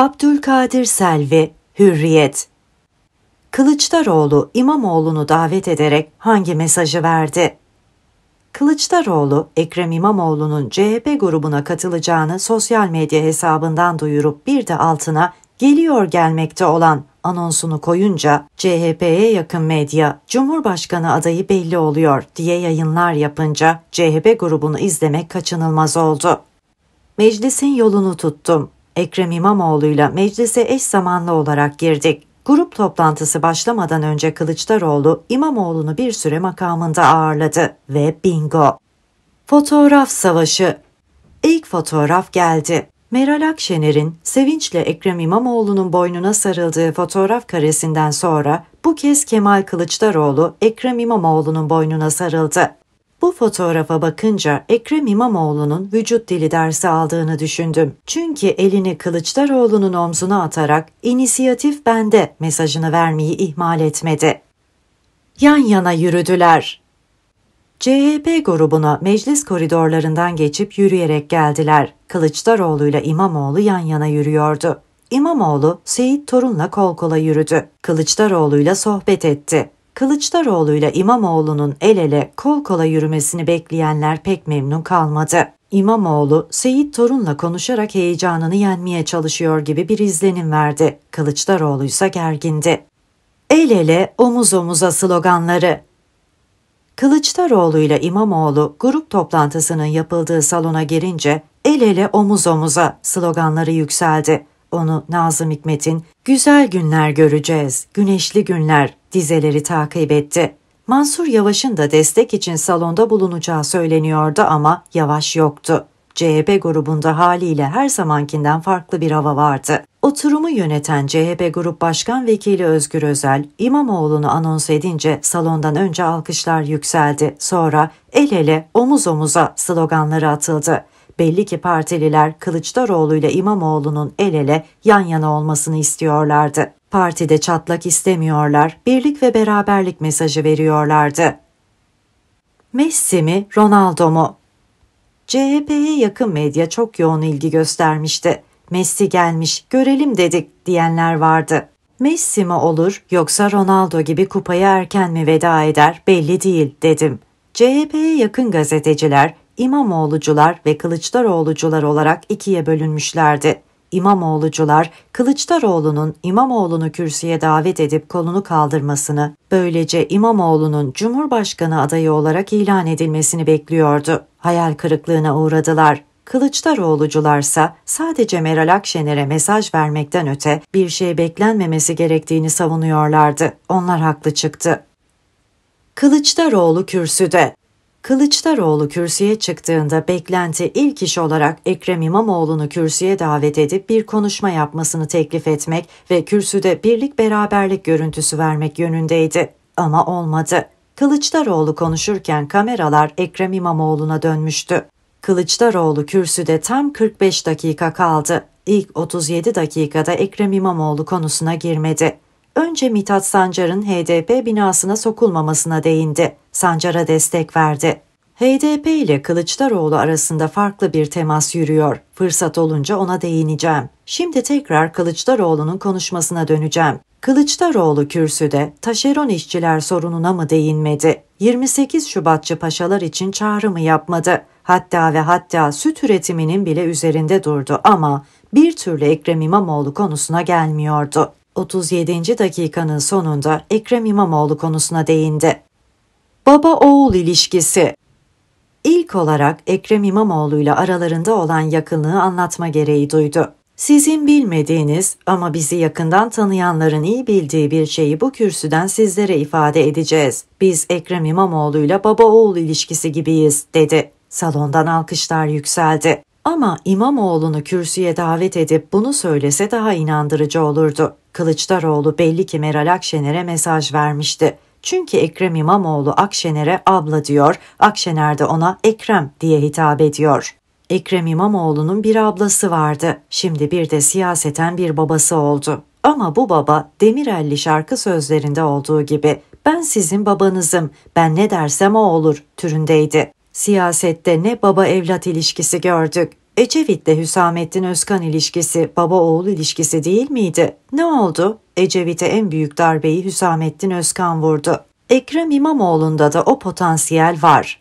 Abdülkadir Selvi, Hürriyet Kılıçdaroğlu İmamoğlu'nu davet ederek hangi mesajı verdi? Kılıçdaroğlu, Ekrem İmamoğlu'nun CHP grubuna katılacağını sosyal medya hesabından duyurup bir de altına geliyor gelmekte olan anonsunu koyunca CHP'ye yakın medya Cumhurbaşkanı adayı belli oluyor diye yayınlar yapınca CHP grubunu izlemek kaçınılmaz oldu. Meclisin yolunu tuttum. Ekrem İmamoğlu'yla meclise eş zamanlı olarak girdik. Grup toplantısı başlamadan önce Kılıçdaroğlu İmamoğlu'nu bir süre makamında ağırladı ve bingo. Fotoğraf savaşı. İlk fotoğraf geldi. Meral Akşener'in sevinçle Ekrem İmamoğlu'nun boynuna sarıldığı fotoğraf karesinden sonra bu kez Kemal Kılıçdaroğlu Ekrem İmamoğlu'nun boynuna sarıldı. Bu fotoğrafa bakınca Ekrem İmamoğlu'nun vücut dili dersi aldığını düşündüm. Çünkü elini Kılıçdaroğlu'nun omzuna atarak inisiyatif bende mesajını vermeyi ihmal etmedi. Yan yana yürüdüler. CHP grubuna meclis koridorlarından geçip yürüyerek geldiler. Kılıçdaroğlu ile İmamoğlu yan yana yürüyordu. İmamoğlu Seyit Torun'la kol kola yürüdü. Kılıçdaroğlu ile sohbet etti. Kılıçdaroğlu ile İmamoğlu'nun el ele kol kola yürümesini bekleyenler pek memnun kalmadı. İmamoğlu, Seyit Torun'la konuşarak heyecanını yenmeye çalışıyor gibi bir izlenim verdi. Kılıçdaroğlu ise gergindi. El ele, omuz omuza sloganları. Kılıçdaroğlu ile İmamoğlu grup toplantısının yapıldığı salona girince el ele omuz omuza sloganları yükseldi onu Nazım Hikmet'in Güzel Günler Göreceğiz, Güneşli Günler dizeleri takip etti. Mansur Yavaş'ın da destek için salonda bulunacağı söyleniyordu ama Yavaş yoktu. CHP grubunda haliyle her zamankinden farklı bir hava vardı. Oturumu yöneten CHP Grup Başkan Vekili Özgür Özel, İmamoğlu'nu anons edince salondan önce alkışlar yükseldi. Sonra el ele, omuz omuza sloganları atıldı. Belli ki partililer Kılıçdaroğlu ile İmamoğlu'nun el ele yan yana olmasını istiyorlardı. Partide çatlak istemiyorlar, birlik ve beraberlik mesajı veriyorlardı. Messi mi, Ronaldo mu? CHP'ye yakın medya çok yoğun ilgi göstermişti. Messi gelmiş, görelim dedik diyenler vardı. Messi mi olur yoksa Ronaldo gibi kupaya erken mi veda eder belli değil dedim. CHP'ye yakın gazeteciler İmamoğlucular ve Kılıçdaroğlucular olarak ikiye bölünmüşlerdi. İmamoğlucular, Kılıçdaroğlu'nun İmamoğlu'nu kürsüye davet edip kolunu kaldırmasını, böylece İmamoğlu'nun Cumhurbaşkanı adayı olarak ilan edilmesini bekliyordu. Hayal kırıklığına uğradılar. Kılıçdaroğlucularsa sadece Meral Akşener'e mesaj vermekten öte bir şey beklenmemesi gerektiğini savunuyorlardı. Onlar haklı çıktı. Kılıçdaroğlu kürsüde Kılıçdaroğlu kürsüye çıktığında beklenti ilk iş olarak Ekrem İmamoğlu'nu kürsüye davet edip bir konuşma yapmasını teklif etmek ve kürsüde birlik beraberlik görüntüsü vermek yönündeydi. Ama olmadı. Kılıçdaroğlu konuşurken kameralar Ekrem İmamoğlu'na dönmüştü. Kılıçdaroğlu kürsüde tam 45 dakika kaldı. İlk 37 dakikada Ekrem İmamoğlu konusuna girmedi önce Mithat Sancar'ın HDP binasına sokulmamasına değindi. Sancar'a destek verdi. HDP ile Kılıçdaroğlu arasında farklı bir temas yürüyor. Fırsat olunca ona değineceğim. Şimdi tekrar Kılıçdaroğlu'nun konuşmasına döneceğim. Kılıçdaroğlu kürsüde taşeron işçiler sorununa mı değinmedi? 28 Şubatçı paşalar için çağrı mı yapmadı? Hatta ve hatta süt üretiminin bile üzerinde durdu ama bir türlü Ekrem İmamoğlu konusuna gelmiyordu. 37. dakikanın sonunda Ekrem İmamoğlu konusuna değindi. Baba-oğul ilişkisi İlk olarak Ekrem İmamoğlu ile aralarında olan yakınlığı anlatma gereği duydu. Sizin bilmediğiniz ama bizi yakından tanıyanların iyi bildiği bir şeyi bu kürsüden sizlere ifade edeceğiz. Biz Ekrem İmamoğlu ile baba-oğul ilişkisi gibiyiz, dedi. Salondan alkışlar yükseldi. Ama İmamoğlu'nu kürsüye davet edip bunu söylese daha inandırıcı olurdu. Kılıçdaroğlu belli ki Meral Akşener'e mesaj vermişti. Çünkü Ekrem İmamoğlu Akşener'e abla diyor, Akşener de ona Ekrem diye hitap ediyor. Ekrem İmamoğlu'nun bir ablası vardı. Şimdi bir de siyaseten bir babası oldu. Ama bu baba Demirelli şarkı sözlerinde olduğu gibi ben sizin babanızım, ben ne dersem o olur türündeydi. Siyasette ne baba evlat ilişkisi gördük. Ecevit'le Hüsamettin Özkan ilişkisi baba-oğul ilişkisi değil miydi? Ne oldu? Ecevit'e en büyük darbeyi Hüsamettin Özkan vurdu. Ekrem İmamoğlu'nda da o potansiyel var.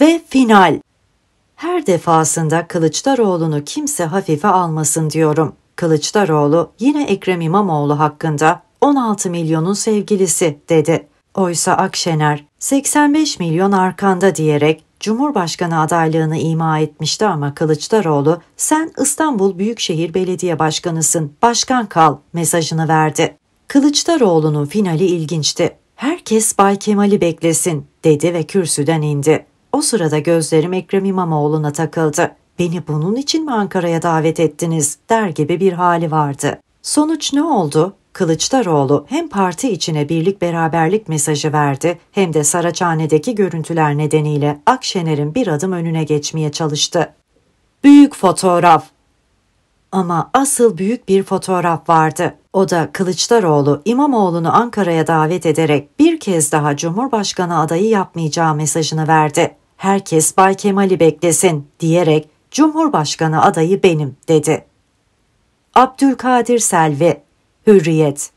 Ve final. Her defasında Kılıçdaroğlu'nu kimse hafife almasın diyorum. Kılıçdaroğlu yine Ekrem İmamoğlu hakkında 16 milyonun sevgilisi dedi. Oysa Akşener 85 milyon arkanda diyerek Cumhurbaşkanı adaylığını ima etmişti ama Kılıçdaroğlu sen İstanbul Büyükşehir Belediye Başkanısın, başkan kal mesajını verdi. Kılıçdaroğlu'nun finali ilginçti. Herkes Bay Kemal'i beklesin dedi ve kürsüden indi. O sırada gözlerim Ekrem İmamoğlu'na takıldı. Beni bunun için mi Ankara'ya davet ettiniz der gibi bir hali vardı. Sonuç ne oldu? Kılıçdaroğlu hem parti içine birlik beraberlik mesajı verdi hem de Saraçhane'deki görüntüler nedeniyle Akşener'in bir adım önüne geçmeye çalıştı. Büyük fotoğraf ama asıl büyük bir fotoğraf vardı. O da Kılıçdaroğlu İmamoğlu'nu Ankara'ya davet ederek bir kez daha Cumhurbaşkanı adayı yapmayacağı mesajını verdi. Herkes Bay Kemal'i beklesin diyerek Cumhurbaşkanı adayı benim dedi. Abdülkadir Selvi Hürriyet